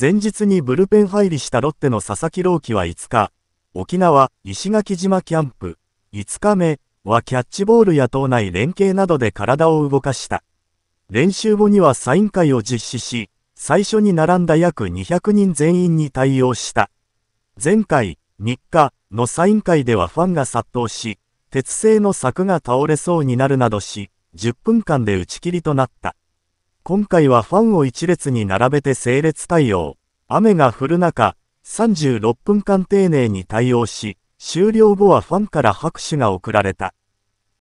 前日にブルペン入りしたロッテの佐々木朗希は5日、沖縄、石垣島キャンプ、5日目はキャッチボールや党内連携などで体を動かした。練習後にはサイン会を実施し、最初に並んだ約200人全員に対応した。前回、3日のサイン会ではファンが殺到し、鉄製の柵が倒れそうになるなどし、10分間で打ち切りとなった。今回はファンを一列に並べて整列対応。雨が降る中、36分間丁寧に対応し、終了後はファンから拍手が送られた。